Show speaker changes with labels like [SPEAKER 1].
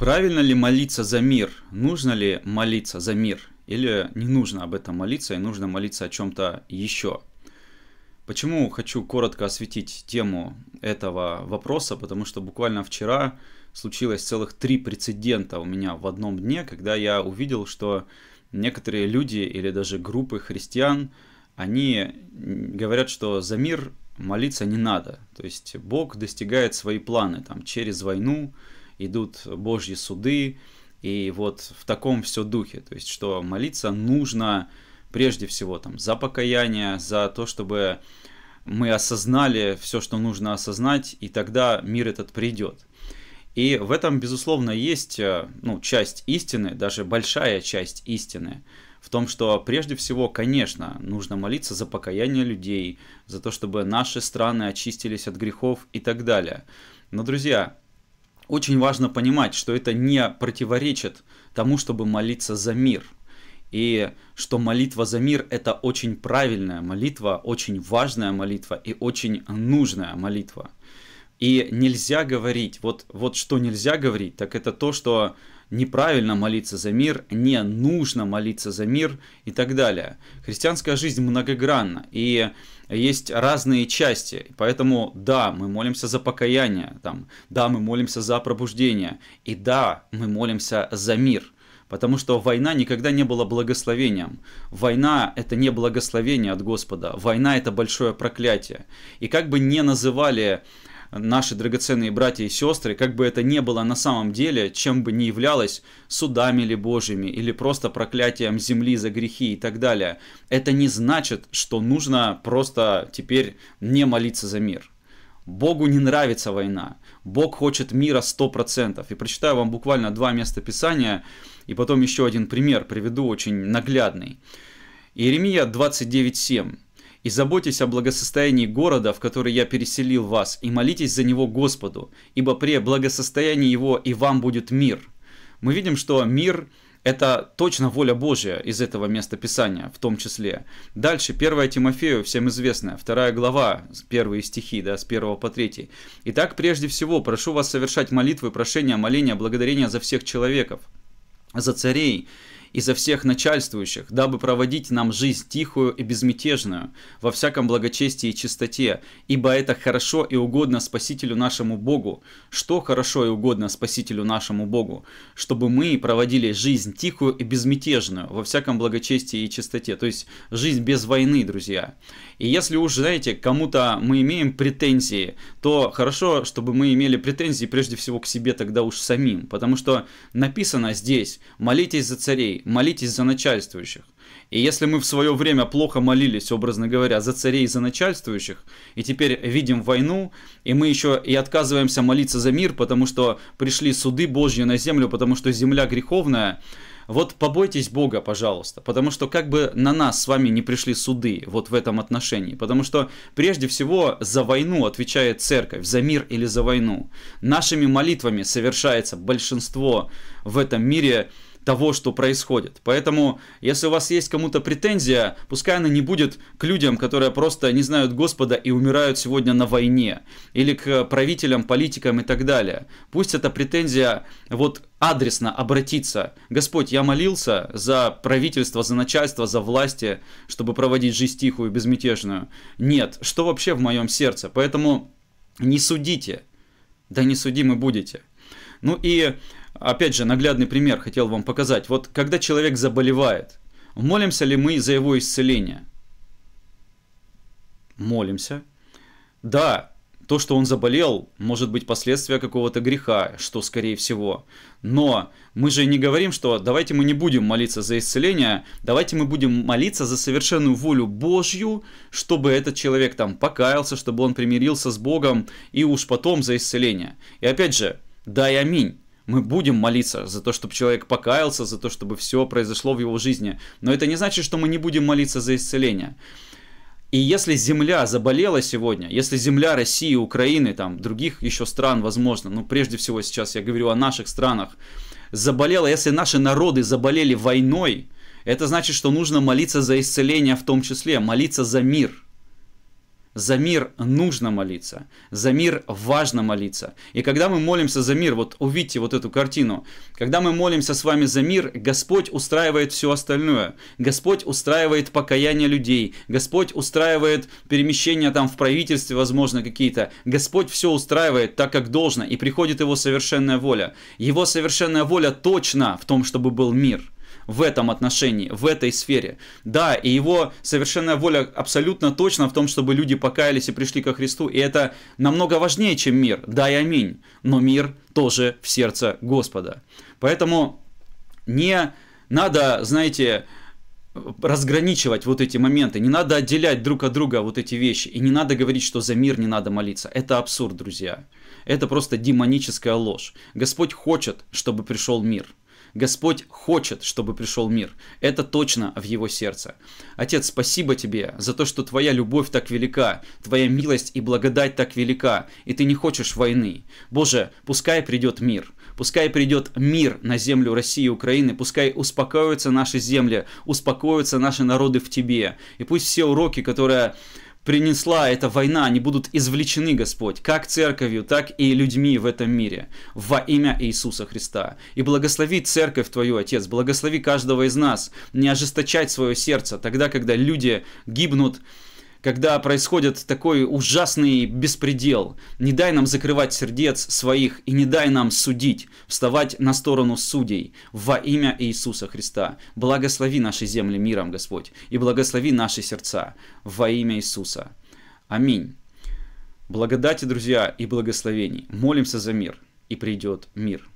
[SPEAKER 1] Правильно ли молиться за мир? Нужно ли молиться за мир? Или не нужно об этом молиться и нужно молиться о чем-то еще? Почему хочу коротко осветить тему этого вопроса? Потому что буквально вчера случилось целых три прецедента у меня в одном дне, когда я увидел, что некоторые люди или даже группы христиан, они говорят, что за мир молиться не надо. То есть Бог достигает свои планы там, через войну, идут Божьи суды, и вот в таком все духе, то есть что молиться нужно прежде всего там за покаяние, за то, чтобы мы осознали все, что нужно осознать, и тогда мир этот придет. И в этом, безусловно, есть э, ну, часть истины, даже большая часть истины, в том, что прежде всего, конечно, нужно молиться за покаяние людей, за то, чтобы наши страны очистились от грехов и так далее. Но, друзья, очень важно понимать, что это не противоречит тому, чтобы молиться за мир. И что молитва за мир – это очень правильная молитва, очень важная молитва и очень нужная молитва. И нельзя говорить, вот, вот что нельзя говорить, так это то, что неправильно молиться за мир, не нужно молиться за мир и так далее. Христианская жизнь многогранна, и есть разные части. Поэтому да, мы молимся за покаяние, там, да, мы молимся за пробуждение, и да, мы молимся за мир. Потому что война никогда не была благословением. Война – это не благословение от Господа. Война – это большое проклятие. И как бы не называли наши драгоценные братья и сестры, как бы это ни было на самом деле, чем бы ни являлось судами ли Божьими, или просто проклятием земли за грехи и так далее, это не значит, что нужно просто теперь не молиться за мир. Богу не нравится война. Бог хочет мира 100%. И прочитаю вам буквально два места Писания, и потом еще один пример приведу, очень наглядный. Иеремия 29.7 и заботьтесь о благосостоянии города, в который я переселил вас, и молитесь за него Господу, ибо при благосостоянии его и вам будет мир». Мы видим, что мир – это точно воля Божья из этого места Писания в том числе. Дальше, 1 Тимофею, всем известная, 2 глава, первые стихи, да, с 1 по 3. «Итак, прежде всего, прошу вас совершать молитвы, прошения, моления, благодарения за всех человеков, за царей, изо всех начальствующих, дабы проводить нам жизнь тихую и безмятежную, во всяком благочестии и чистоте, ибо это хорошо и угодно Спасителю нашему Богу. Что хорошо и угодно Спасителю нашему Богу? Чтобы мы проводили жизнь тихую и безмятежную, во всяком благочестии и чистоте. То есть жизнь без войны, друзья. И если уж, знаете, кому-то мы имеем претензии, то хорошо, чтобы мы имели претензии прежде всего к себе тогда уж самим. Потому что написано здесь «молитесь за царей», молитесь за начальствующих. И если мы в свое время плохо молились, образно говоря, за царей и за начальствующих, и теперь видим войну, и мы еще и отказываемся молиться за мир, потому что пришли суды Божьи на землю, потому что земля греховная, вот побойтесь Бога, пожалуйста, потому что как бы на нас с вами не пришли суды вот в этом отношении, потому что прежде всего за войну отвечает церковь, за мир или за войну. Нашими молитвами совершается большинство в этом мире того, что происходит. Поэтому, если у вас есть кому-то претензия, пускай она не будет к людям, которые просто не знают Господа и умирают сегодня на войне, или к правителям, политикам и так далее. Пусть эта претензия вот адресно обратиться. Господь, я молился за правительство, за начальство, за власти, чтобы проводить жизнь тихую, безмятежную. Нет, что вообще в моем сердце? Поэтому не судите, да не судимы будете. Ну и опять же, наглядный пример хотел вам показать. Вот когда человек заболевает, молимся ли мы за его исцеление? Молимся. Да, то, что он заболел, может быть последствия какого-то греха, что скорее всего. Но мы же не говорим, что давайте мы не будем молиться за исцеление, давайте мы будем молиться за совершенную волю Божью, чтобы этот человек там покаялся, чтобы он примирился с Богом, и уж потом за исцеление. И опять же, дай аминь мы будем молиться за то, чтобы человек покаялся, за то, чтобы все произошло в его жизни. Но это не значит, что мы не будем молиться за исцеление. И если земля заболела сегодня, если земля России, Украины, там, других еще стран, возможно, ну, прежде всего сейчас я говорю о наших странах, заболела, если наши народы заболели войной, это значит, что нужно молиться за исцеление в том числе, молиться за мир – за мир нужно молиться, за мир важно молиться. И когда мы молимся за мир, вот увидите вот эту картину, когда мы молимся с вами за мир, Господь устраивает все остальное. Господь устраивает покаяние людей, Господь устраивает перемещения там в правительстве, возможно, какие-то. Господь все устраивает так, как должно, и приходит Его совершенная воля. Его совершенная воля точно в том, чтобы был мир – в этом отношении, в этой сфере. Да, и его совершенная воля абсолютно точно в том, чтобы люди покаялись и пришли ко Христу, и это намного важнее, чем мир, да и аминь, но мир тоже в сердце Господа. Поэтому не надо, знаете, разграничивать вот эти моменты, не надо отделять друг от друга вот эти вещи, и не надо говорить, что за мир не надо молиться. Это абсурд, друзья. Это просто демоническая ложь. Господь хочет, чтобы пришел мир – Господь хочет, чтобы пришел мир. Это точно в его сердце. Отец, спасибо тебе за то, что твоя любовь так велика, твоя милость и благодать так велика, и ты не хочешь войны. Боже, пускай придет мир. Пускай придет мир на землю России и Украины, пускай успокоятся наши земли, успокоятся наши народы в Тебе. И пусть все уроки, которые принесла эта война, они будут извлечены, Господь, как церковью, так и людьми в этом мире, во имя Иисуса Христа. И благослови церковь Твою, Отец, благослови каждого из нас, не ожесточать свое сердце, тогда, когда люди гибнут, когда происходит такой ужасный беспредел. Не дай нам закрывать сердец своих и не дай нам судить, вставать на сторону судей во имя Иисуса Христа. Благослови наши земли миром, Господь, и благослови наши сердца во имя Иисуса. Аминь. Благодати, друзья, и благословений. Молимся за мир, и придет мир.